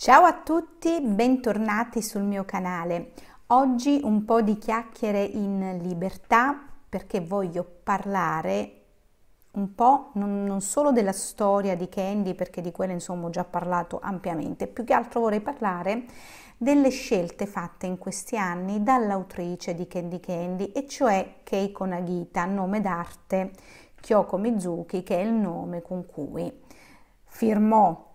Ciao a tutti, bentornati sul mio canale. Oggi un po' di chiacchiere in libertà perché voglio parlare un po' non, non, solo della storia di Candy, perché di quella insomma ho già parlato ampiamente, più che altro vorrei parlare delle scelte fatte in questi anni dall'autrice di Candy Candy, e cioè Keiko Nagita, nome d'arte Kyoko Mizuki, che è il nome con cui firmò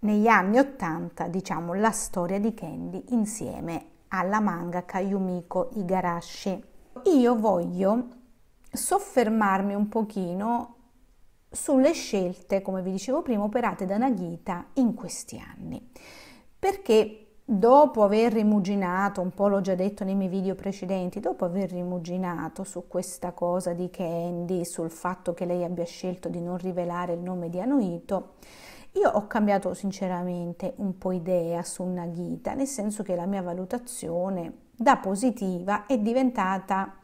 negli anni 80 diciamo la storia di Candy insieme alla mangaka Yumiko Igarashi. Io voglio soffermarmi un pochino sulle scelte, come vi dicevo prima, operate da Nagita in questi anni. Perché dopo aver rimuginato, un po' l'ho già detto nei miei video precedenti, dopo aver rimuginato su questa cosa di Candy, sul fatto che lei abbia scelto di non rivelare il nome di Anoito, io ho cambiato sinceramente un po' idea su Nagita, nel senso che la mia valutazione da positiva è diventata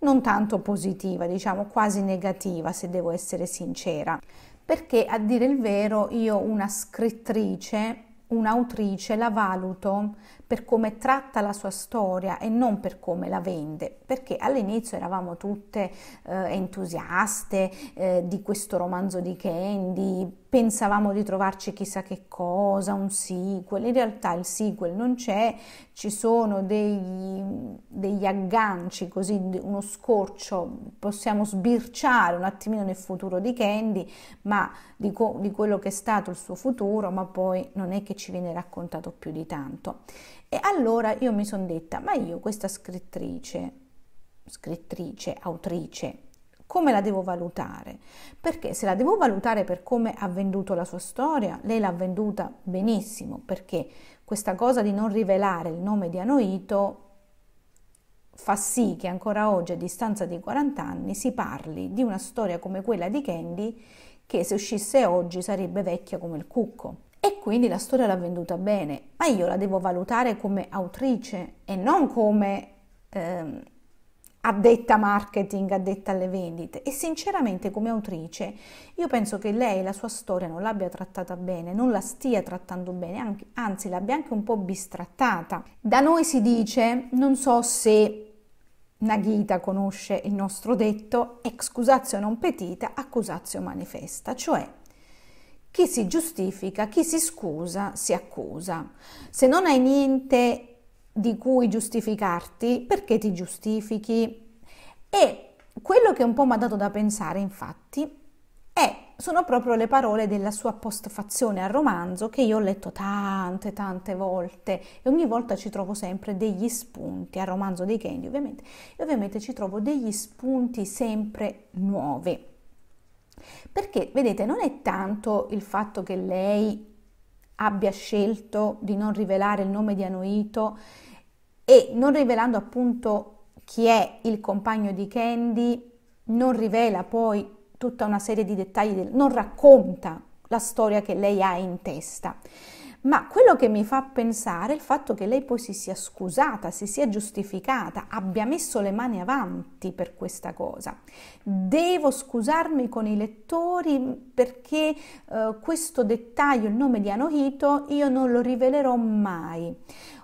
non tanto positiva, diciamo quasi negativa se devo essere sincera, perché a dire il vero io una scrittrice, un'autrice la valuto per come tratta la sua storia e non per come la vende, perché all'inizio eravamo tutte eh, entusiaste eh, di questo romanzo di Candy, pensavamo di trovarci chissà che cosa, un sequel, in realtà il sequel non c'è, ci sono degli, degli agganci, così uno scorcio, possiamo sbirciare un attimino nel futuro di Candy, ma di, co- di quello che è stato il suo futuro, ma poi non è che ci viene raccontato più di tanto. E allora io mi sono detta, ma io questa scrittrice, scrittrice, autrice, come la devo valutare? Perché se la devo valutare per come ha venduto la sua storia, lei l'ha venduta benissimo, perché questa cosa di non rivelare il nome di Anoito fa sì che ancora oggi, a distanza di 40 anni, si parli di una storia come quella di Candy che se uscisse oggi sarebbe vecchia come il cucco e quindi la storia l'ha venduta bene, ma io la devo valutare come autrice e non come ehm, addetta marketing, addetta alle vendite. E sinceramente come autrice io penso che lei la sua storia non l'abbia trattata bene, non la stia trattando bene, anche, anzi l'abbia anche un po' bistrattata. Da noi si dice, non so se Nagita conosce il nostro detto, excusatio non petita, accusatio manifesta, cioè chi si giustifica, chi si scusa, si accusa. Se non hai niente di cui giustificarti, perché ti giustifichi? E quello che un po' mi ha dato da pensare, infatti, è sono proprio le parole della sua postfazione al romanzo che io ho letto tante tante volte e ogni volta ci trovo sempre degli spunti al romanzo dei Candy ovviamente e ovviamente ci trovo degli spunti sempre nuovi perché, vedete, non è tanto il fatto che lei abbia scelto di non rivelare il nome di Anoito e non rivelando appunto chi è il compagno di Candy, non rivela poi tutta una serie di dettagli, non racconta la storia che lei ha in testa. Ma quello che mi fa pensare è il fatto che lei poi si sia scusata, si sia giustificata, abbia messo le mani avanti per questa cosa. Devo scusarmi con i lettori perché eh, questo dettaglio, il nome di Anohito, io non lo rivelerò mai.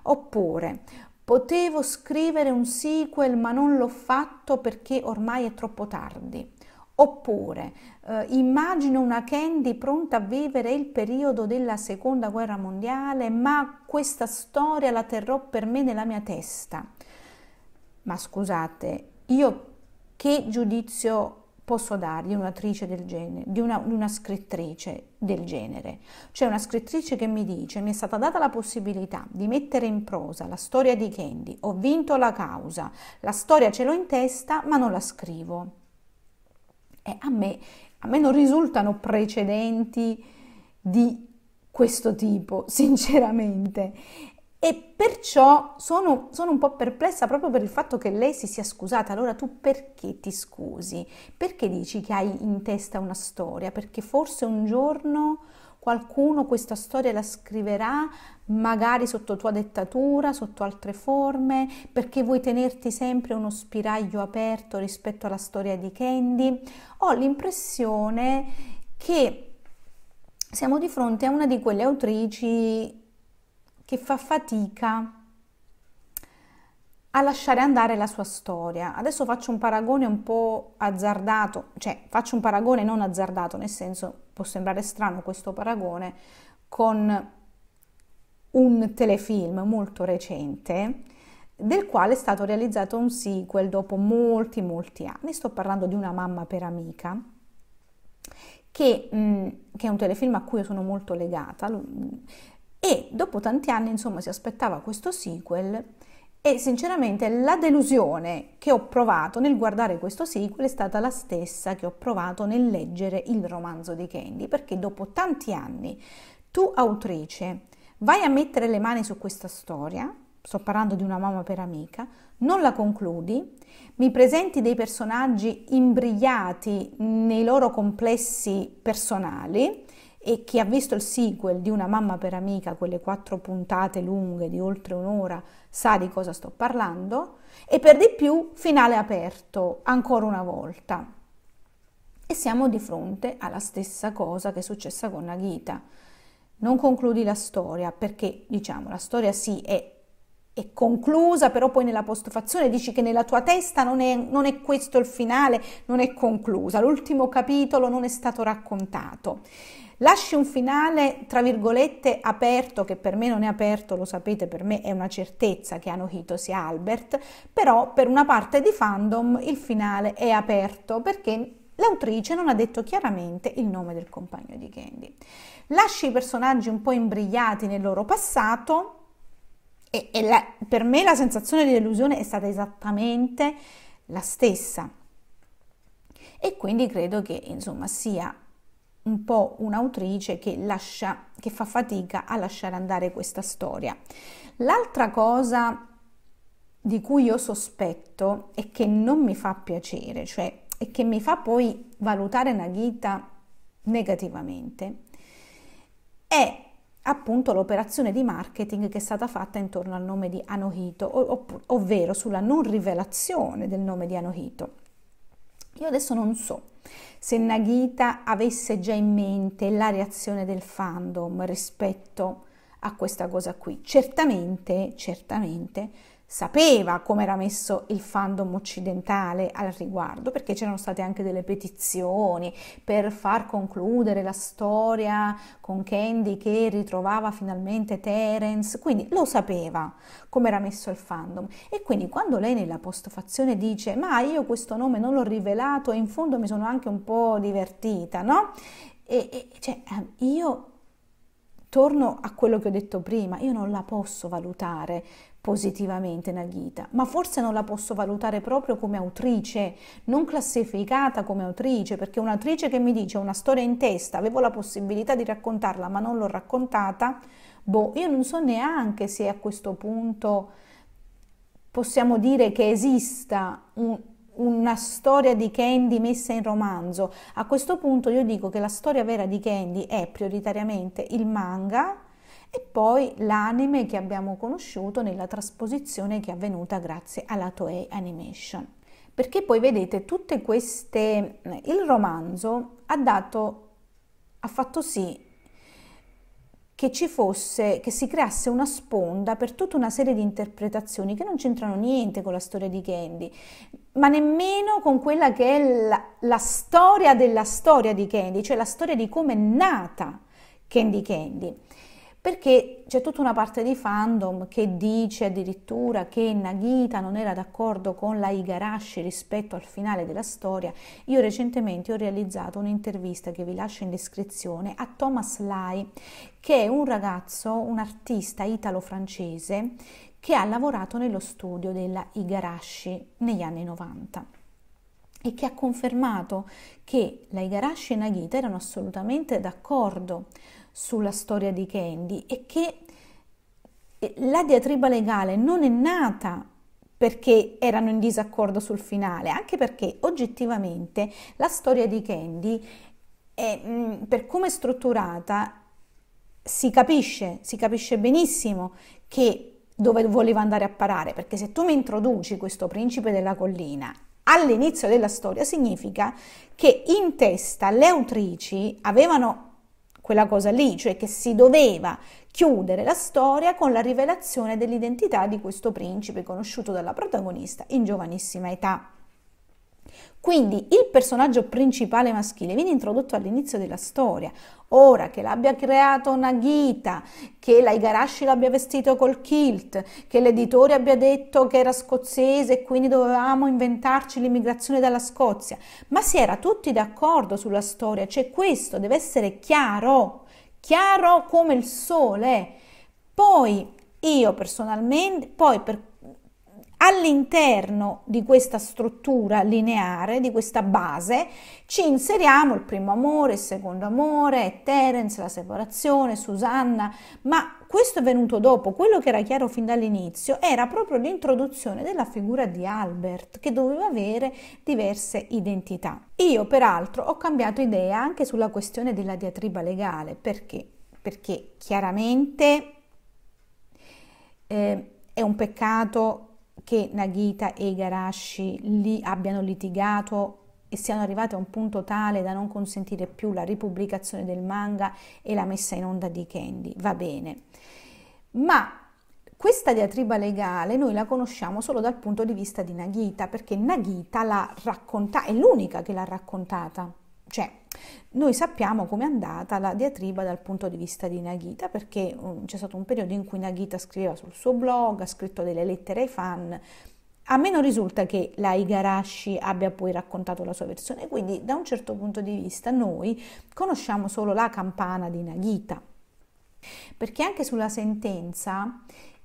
Oppure potevo scrivere un sequel ma non l'ho fatto perché ormai è troppo tardi. Oppure eh, immagino una Candy pronta a vivere il periodo della seconda guerra mondiale, ma questa storia la terrò per me nella mia testa. Ma scusate, io che giudizio posso dargli un'attrice del genere, di una, una, scrittrice del genere. Cioè una scrittrice che mi dice, mi è stata data la possibilità di mettere in prosa la storia di Candy, ho vinto la causa, la storia ce l'ho in testa ma non la scrivo eh, a, me, a me non risultano precedenti di questo tipo, sinceramente. E perciò sono, sono, un po' perplessa proprio per il fatto che lei si sia scusata. Allora tu perché ti scusi? Perché dici che hai in testa una storia? Perché forse un giorno qualcuno questa storia la scriverà magari sotto tua dettatura, sotto altre forme, perché vuoi tenerti sempre uno spiraglio aperto rispetto alla storia di Candy. Ho l'impressione che siamo di fronte a una di quelle autrici che fa fatica a lasciare andare la sua storia. Adesso faccio un paragone un po' azzardato, cioè faccio un paragone non azzardato, nel senso può sembrare strano questo paragone con un telefilm molto recente del quale è stato realizzato un sequel dopo molti molti anni. Sto parlando di Una mamma per amica, che, mm, che è un telefilm a cui io sono molto legata mm, e dopo tanti anni insomma si aspettava questo sequel e sinceramente la delusione che ho provato nel guardare questo sequel è stata la stessa che ho provato nel leggere il romanzo di Candy, perché dopo tanti anni tu autrice vai a mettere le mani su questa storia, sto parlando di una mamma per amica, non la concludi, mi presenti dei personaggi imbrigliati nei loro complessi personali e chi ha visto il sequel di Una mamma per amica, quelle quattro puntate lunghe di oltre un'ora, sa di cosa sto parlando, e per di più finale aperto, ancora una volta. E siamo di fronte alla stessa cosa che è successa con Nagita non concludi la storia perché diciamo la storia sì è, è conclusa, però poi nella postfazione dici che nella tua testa non è, non è questo il finale, non è conclusa, l'ultimo capitolo non è stato raccontato. Lasci un finale, tra virgolette, aperto, che per me non è aperto, lo sapete, per me è una certezza che hanno Hito sia Albert, però per una parte di fandom il finale è aperto perché L'autrice non ha detto chiaramente il nome del compagno di Candy. Lascia i personaggi un po' imbrigliati nel loro passato e, e la, per me la sensazione di delusione è stata esattamente la stessa. E quindi credo che insomma sia un po' un'autrice che, lascia, che fa fatica a lasciare andare questa storia. L'altra cosa di cui io sospetto e che non mi fa piacere, cioè e che mi fa poi valutare Nagita negativamente è appunto l'operazione di marketing che è stata fatta intorno al nome di Anohito, ovvero sulla non rivelazione del nome di Anohito. Io adesso non so se Nagita avesse già in mente la reazione del fandom rispetto a questa cosa qui. Certamente, certamente sapeva come era messo il fandom occidentale al riguardo, perché c'erano state anche delle petizioni per far concludere la storia con Candy che ritrovava finalmente Terence, quindi lo sapeva come era messo il fandom. E quindi quando lei nella postfazione dice ma io questo nome non l'ho rivelato e in fondo mi sono anche un po' divertita, no? E, e cioè, ehm, io torno a quello che ho detto prima, io non la posso valutare positivamente nella vita, ma forse non la posso valutare proprio come autrice, non classificata come autrice, perché un'autrice che mi dice una storia in testa, avevo la possibilità di raccontarla, ma non l'ho raccontata, boh, io non so neanche se a questo punto possiamo dire che esista un, una storia di Candy messa in romanzo. A questo punto io dico che la storia vera di Candy è prioritariamente il manga, e poi l'anime che abbiamo conosciuto nella trasposizione che è avvenuta grazie alla Toei Animation. Perché poi vedete tutte queste... il romanzo ha dato... ha fatto sì che ci fosse, che si creasse una sponda per tutta una serie di interpretazioni che non c'entrano niente con la storia di Candy, ma nemmeno con quella che è la, la storia della storia di Candy, cioè la storia di come è nata Candy Candy perché c'è tutta una parte di fandom che dice addirittura che Nagita non era d'accordo con la Igarashi rispetto al finale della storia. Io recentemente ho realizzato un'intervista che vi lascio in descrizione a Thomas Lai, che è un ragazzo, un artista italo-francese che ha lavorato nello studio della Igarashi negli anni 90 e che ha confermato che la Igarashi e Nagita erano assolutamente d'accordo sulla storia di Candy è che la diatriba legale non è nata perché erano in disaccordo sul finale, anche perché oggettivamente la storia di Candy, è, mm, per come è strutturata, si capisce, si capisce benissimo che dove voleva andare a parare, perché se tu mi introduci questo principe della collina all'inizio della storia, significa che in testa le autrici avevano quella cosa lì, cioè che si doveva chiudere la storia con la rivelazione dell'identità di questo principe conosciuto dalla protagonista in giovanissima età. Quindi il personaggio principale maschile viene introdotto all'inizio della storia. Ora che l'abbia creato Nagita, che l'Aigarashi l'abbia vestito col kilt, che l'editore abbia detto che era scozzese e quindi dovevamo inventarci l'immigrazione dalla Scozia, ma si era tutti d'accordo sulla storia, cioè questo deve essere chiaro, chiaro come il sole. Poi io personalmente, poi per All'interno di questa struttura lineare, di questa base, ci inseriamo il primo amore, il secondo amore, Terence, la separazione, Susanna, ma questo è venuto dopo, quello che era chiaro fin dall'inizio era proprio l'introduzione della figura di Albert che doveva avere diverse identità. Io peraltro ho cambiato idea anche sulla questione della diatriba legale, perché? Perché chiaramente eh, è un peccato che Nagita e Igarashi li abbiano litigato e siano arrivati a un punto tale da non consentire più la ripubblicazione del manga e la messa in onda di Candy, va bene. Ma questa diatriba legale noi la conosciamo solo dal punto di vista di Nagita, perché Nagita l'ha raccontata, è l'unica che l'ha raccontata. Cioè, noi sappiamo com'è andata la diatriba dal punto di vista di Nagita, perché um, c'è stato un periodo in cui Nagita scriveva sul suo blog, ha scritto delle lettere ai fan. A me non risulta che la Igarashi abbia poi raccontato la sua versione, quindi da un certo punto di vista noi conosciamo solo la campana di Nagita. Perché anche sulla sentenza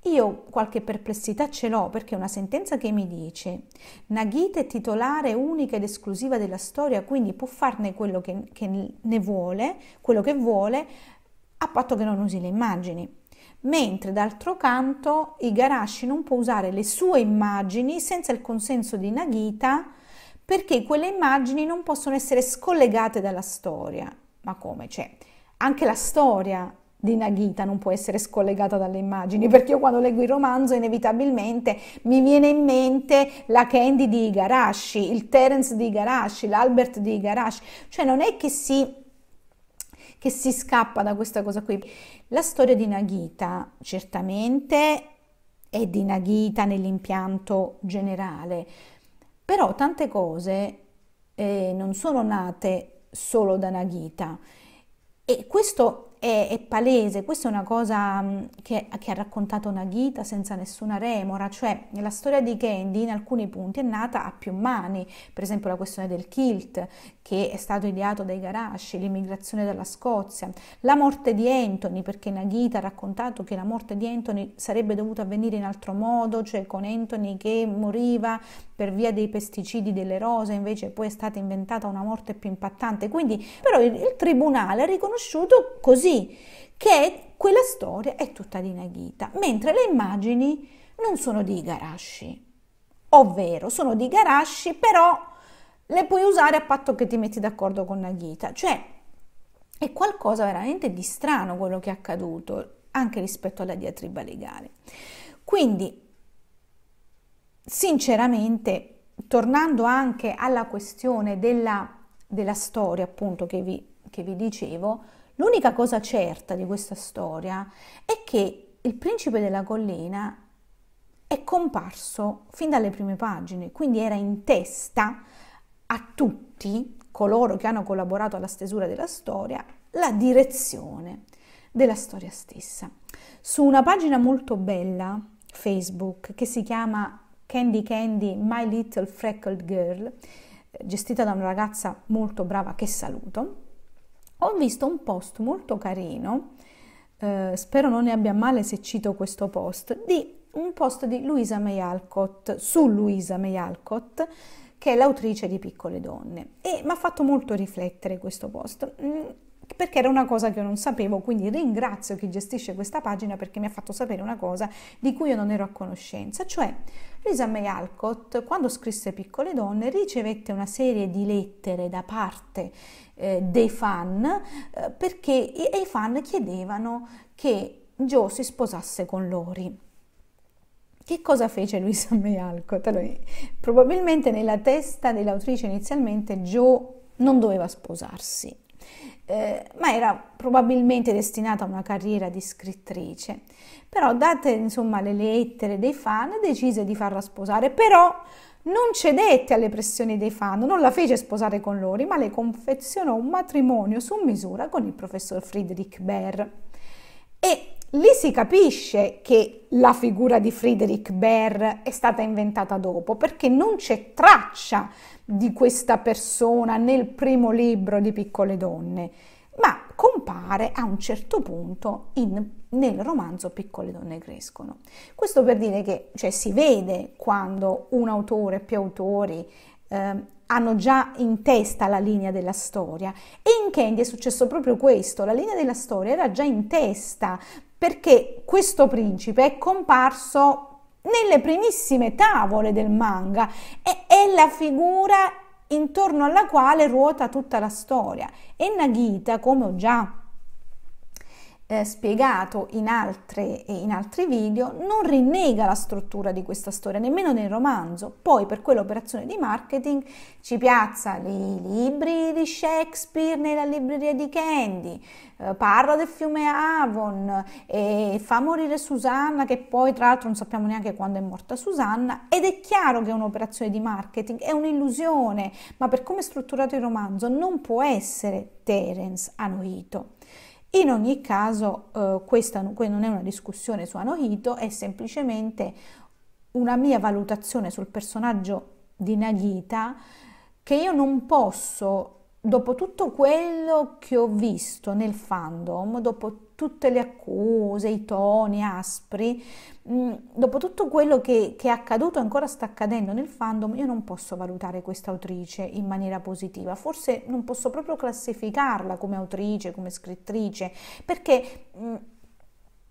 io qualche perplessità ce l'ho perché una sentenza che mi dice Nagita è titolare unica ed esclusiva della storia, quindi può farne quello che, che ne vuole, quello che vuole, a patto che non usi le immagini. Mentre d'altro canto Igarashi non può usare le sue immagini senza il consenso di Nagita perché quelle immagini non possono essere scollegate dalla storia. Ma come? Cioè, anche la storia di Nagita non può essere scollegata dalle immagini, perché io quando leggo il romanzo inevitabilmente mi viene in mente la Candy di Igarashi, il Terence di Igarashi, l'Albert di Igarashi, cioè non è che si, che si scappa da questa cosa qui. La storia di Nagita certamente è di Nagita nell'impianto generale, però tante cose eh, non sono nate solo da Nagita. e questo è, è palese, questa è una cosa mm, che, che ha raccontato Nagita senza nessuna remora, cioè la storia di Candy in alcuni punti è nata a più mani, per esempio la questione del kilt, che è stato ideato dai Garasci, l'immigrazione dalla Scozia, la morte di Anthony, perché Nagita ha raccontato che la morte di Anthony sarebbe dovuta avvenire in altro modo, cioè con Anthony che moriva per via dei pesticidi delle rose, invece poi è stata inventata una morte più impattante. Quindi però il, il tribunale ha riconosciuto così che quella storia è tutta di Nagita, mentre le immagini non sono di Garasci. ovvero sono di Garasci, però le puoi usare a patto che ti metti d'accordo con Nagita. Cioè, è qualcosa veramente di strano quello che è accaduto, anche rispetto alla diatriba legale. Quindi, sinceramente, tornando anche alla questione della, della storia, appunto, che vi, che vi dicevo, l'unica cosa certa di questa storia è che il principe della collina è comparso fin dalle prime pagine, quindi era in testa a tutti coloro che hanno collaborato alla stesura della storia la direzione della storia stessa. Su una pagina molto bella, Facebook, che si chiama Candy Candy My Little Freckled Girl, eh, gestita da una ragazza molto brava che saluto, ho visto un post molto carino, eh, spero non ne abbia male se cito questo post, di un post di Luisa May Alcott, su Luisa May Alcott, che è l'autrice di Piccole Donne. E mi ha fatto molto riflettere questo post mm, perché era una cosa che io non sapevo, quindi ringrazio chi gestisce questa pagina perché mi ha fatto sapere una cosa di cui io non ero a conoscenza, cioè Lisa May Alcott quando scrisse Piccole Donne ricevette una serie di lettere da parte eh, dei fan eh, perché i, i fan chiedevano che Joe si sposasse con Lori. Che cosa fece Luisa May Alcott? Allora, probabilmente nella testa dell'autrice inizialmente Joe non doveva sposarsi, eh, ma era probabilmente destinata a una carriera di scrittrice. Però, date insomma le lettere dei fan, decise di farla sposare, però non cedette alle pressioni dei fan, non la fece sposare con loro, ma le confezionò un matrimonio su misura con il professor Friedrich Baer. E lì si capisce che la figura di Friedrich Baer è stata inventata dopo, perché non c'è traccia di questa persona nel primo libro di Piccole Donne, ma compare a un certo punto in, nel romanzo Piccole Donne Crescono. Questo per dire che cioè, si vede quando un autore, più autori, eh, hanno già in testa la linea della storia e in Candy è successo proprio questo, la linea della storia era già in testa perché questo principe è comparso nelle primissime tavole del manga e è la figura intorno alla quale ruota tutta la storia e Nagita, come ho già eh, spiegato in, altre, eh, in altri video, non rinnega la struttura di questa storia, nemmeno nel romanzo. Poi per quell'operazione di marketing ci piazza i libri di Shakespeare nella libreria di Candy, eh, parla del fiume Avon, eh, fa morire Susanna, che poi tra l'altro non sappiamo neanche quando è morta Susanna, ed è chiaro che è un'operazione di marketing, è un'illusione, ma per come è strutturato il romanzo non può essere Terence Anoito. In ogni caso eh, questa non è una discussione su Anohito, è semplicemente una mia valutazione sul personaggio di Nagita che io non posso dopo tutto quello che ho visto nel fandom, dopo tutte le accuse, i toni aspri, mm, dopo tutto quello che, che è accaduto e ancora sta accadendo nel fandom, io non posso valutare questa autrice in maniera positiva, forse non posso proprio classificarla come autrice, come scrittrice, perché... Mm,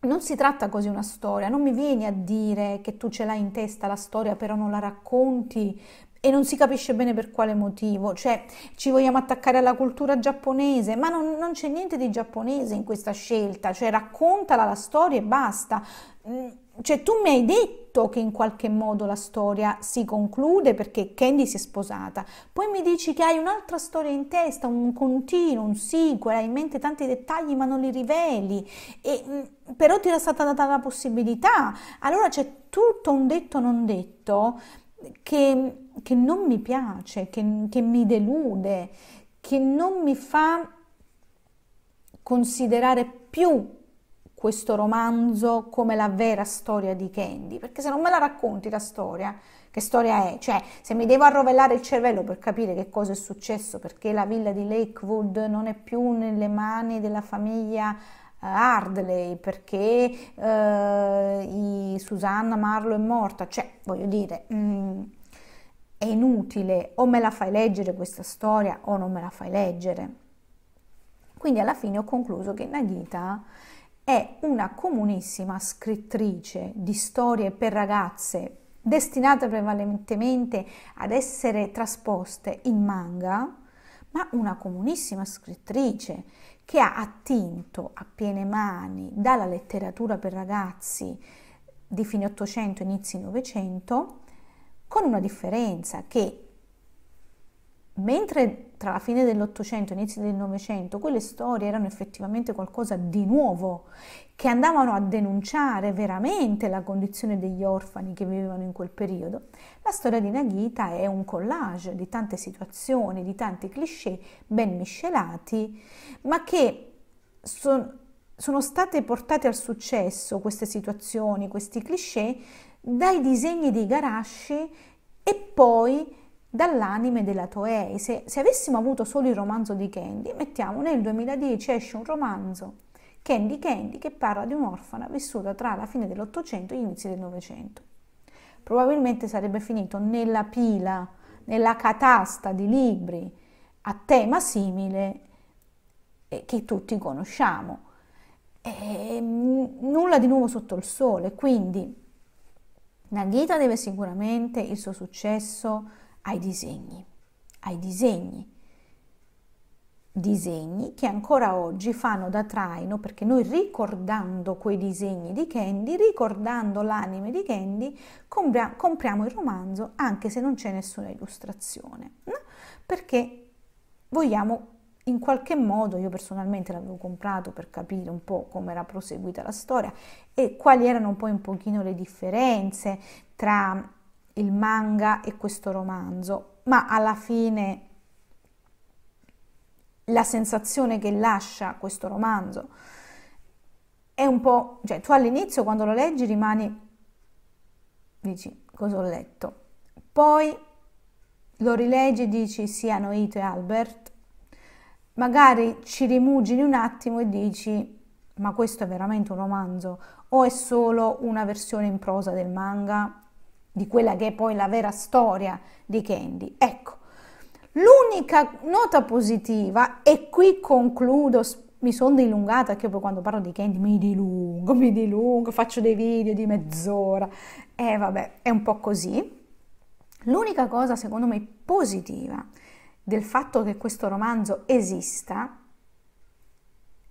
non si tratta così una storia, non mi vieni a dire che tu ce l'hai in testa la storia però non la racconti e non si capisce bene per quale motivo, cioè ci vogliamo attaccare alla cultura giapponese, ma non, non c'è niente di giapponese in questa scelta, cioè raccontala la storia e basta. Mm, cioè tu mi hai detto che in qualche modo la storia si conclude perché Candy si è sposata, poi mi dici che hai un'altra storia in testa, un continuo, un sequel, hai in mente tanti dettagli ma non li riveli, e, mm, però ti era stata data la possibilità, allora c'è tutto un detto non detto che, che non mi piace, che, che mi delude, che non mi fa considerare più questo romanzo come la vera storia di Candy, perché se non me la racconti la storia, che storia è? Cioè, se mi devo arrovellare il cervello per capire che cosa è successo, perché la villa di Lakewood non è più nelle mani della famiglia Hardley, perché eh, Susanna Marlo è morta, cioè voglio dire... Mm, è inutile, o me la fai leggere questa storia o non me la fai leggere. Quindi alla fine ho concluso che Nagita è una comunissima scrittrice di storie per ragazze destinate prevalentemente ad essere trasposte in manga, ma una comunissima scrittrice che ha attinto a piene mani dalla letteratura per ragazzi di fine 800 inizi 900 con una differenza che mentre tra la fine dell'Ottocento e inizio del Novecento, quelle storie erano effettivamente qualcosa di nuovo, che andavano a denunciare veramente la condizione degli orfani che vivevano in quel periodo, la storia di Nagita è un collage di tante situazioni, di tanti cliché ben miscelati, ma che sono sono state portate al successo queste situazioni, questi cliché, dai disegni di Garashi e poi dall'anime della Toei. Se, se, avessimo avuto solo il romanzo di Candy, mettiamo nel 2010 esce un romanzo, Candy Candy, che parla di un'orfana vissuta tra la fine dell'Ottocento e gli inizi del Novecento. Probabilmente sarebbe finito nella pila, nella catasta di libri a tema simile eh, che tutti conosciamo. E, ehm, nulla di nuovo sotto il sole, quindi Nagita deve sicuramente il suo successo ai disegni, ai disegni. Disegni che ancora oggi fanno da traino perché noi ricordando quei disegni di Candy, ricordando l'anime di Candy, compria- compriamo il romanzo anche se non c'è nessuna illustrazione, no? perché vogliamo in qualche modo, io personalmente l'avevo comprato per capire un po' come era proseguita la storia e quali erano poi un pochino le differenze tra il manga e questo romanzo, ma alla fine la sensazione che lascia questo romanzo è un po', cioè tu all'inizio quando lo leggi rimani, dici cosa ho letto, poi lo rileggi e dici siano sì, Ito e Albert, magari ci rimugini un attimo e dici ma questo è veramente un romanzo o è solo una versione in prosa del manga di quella che è poi la vera storia di Candy. Ecco, l'unica nota positiva, e qui concludo, mi sono dilungata, perché poi quando parlo di Candy mi dilungo, mi dilungo, faccio dei video di mezz'ora, e eh, vabbè, è un po' così. L'unica cosa secondo me positiva del fatto che questo romanzo esista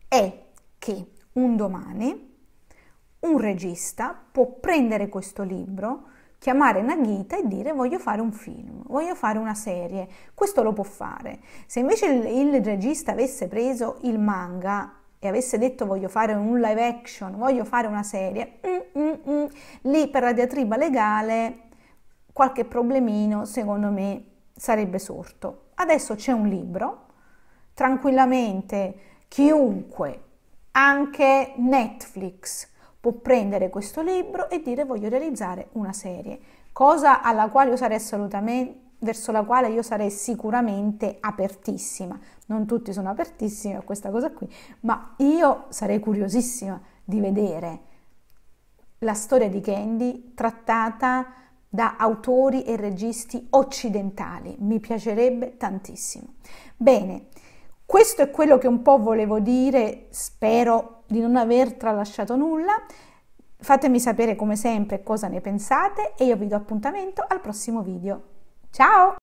è che un domani un regista può prendere questo libro, chiamare Nagita e dire voglio fare un film, voglio fare una serie, questo lo può fare. Se invece il, il regista avesse preso il manga e avesse detto voglio fare un live action, voglio fare una serie, mm, mm, mm, lì per la diatriba legale qualche problemino secondo me sarebbe sorto. Adesso c'è un libro, tranquillamente chiunque, anche Netflix, può prendere questo libro e dire voglio realizzare una serie, cosa alla quale io sarei assolutamente verso la quale io sarei sicuramente apertissima. Non tutti sono apertissimi a questa cosa qui, ma io sarei curiosissima di vedere la storia di Candy trattata da autori e registi occidentali. Mi piacerebbe tantissimo. Bene, questo è quello che un po' volevo dire, spero di non aver tralasciato nulla. Fatemi sapere come sempre cosa ne pensate e io vi do appuntamento al prossimo video. Ciao!